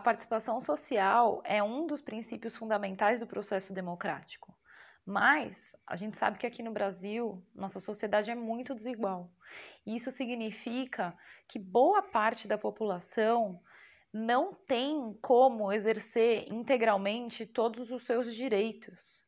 A participação social é um dos princípios fundamentais do processo democrático. Mas a gente sabe que aqui no Brasil, nossa sociedade é muito desigual. E isso significa que boa parte da população não tem como exercer integralmente todos os seus direitos.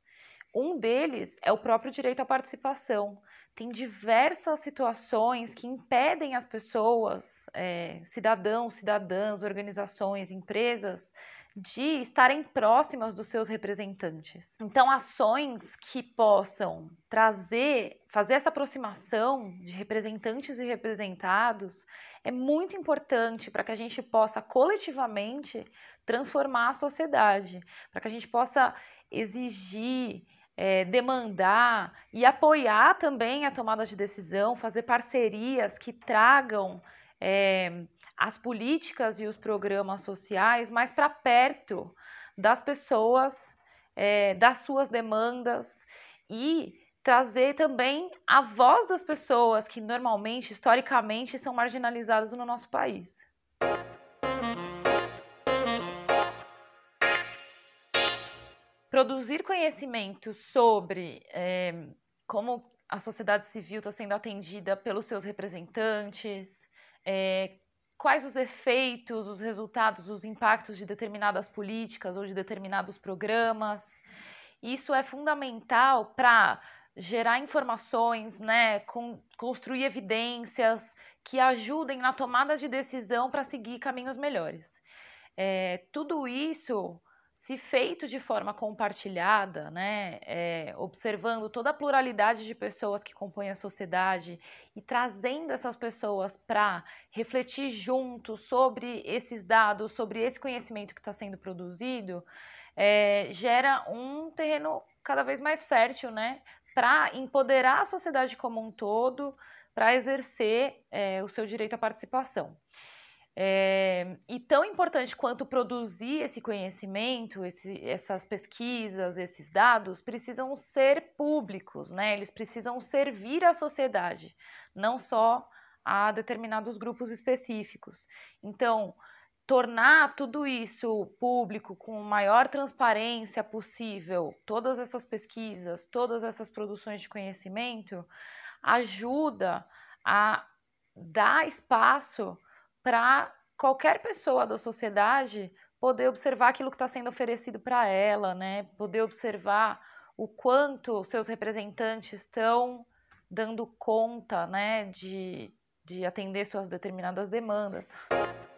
Um deles é o próprio direito à participação. Tem diversas situações que impedem as pessoas, é, cidadãos, cidadãs, organizações, empresas, de estarem próximas dos seus representantes. Então, ações que possam trazer, fazer essa aproximação de representantes e representados é muito importante para que a gente possa coletivamente transformar a sociedade, para que a gente possa exigir é, demandar e apoiar também a tomada de decisão, fazer parcerias que tragam é, as políticas e os programas sociais mais para perto das pessoas, é, das suas demandas e trazer também a voz das pessoas que normalmente, historicamente, são marginalizadas no nosso país. produzir conhecimento sobre é, como a sociedade civil está sendo atendida pelos seus representantes, é, quais os efeitos, os resultados, os impactos de determinadas políticas ou de determinados programas. Isso é fundamental para gerar informações, né, construir evidências que ajudem na tomada de decisão para seguir caminhos melhores. É, tudo isso se feito de forma compartilhada, né, é, observando toda a pluralidade de pessoas que compõem a sociedade e trazendo essas pessoas para refletir junto sobre esses dados, sobre esse conhecimento que está sendo produzido, é, gera um terreno cada vez mais fértil, né, para empoderar a sociedade como um todo, para exercer é, o seu direito à participação. É, e tão importante quanto produzir esse conhecimento, esse, essas pesquisas, esses dados, precisam ser públicos, né? Eles precisam servir à sociedade, não só a determinados grupos específicos. Então, tornar tudo isso público com maior transparência possível, todas essas pesquisas, todas essas produções de conhecimento, ajuda a dar espaço para qualquer pessoa da sociedade poder observar aquilo que está sendo oferecido para ela, né? Poder observar o quanto seus representantes estão dando conta, né, de, de atender suas determinadas demandas.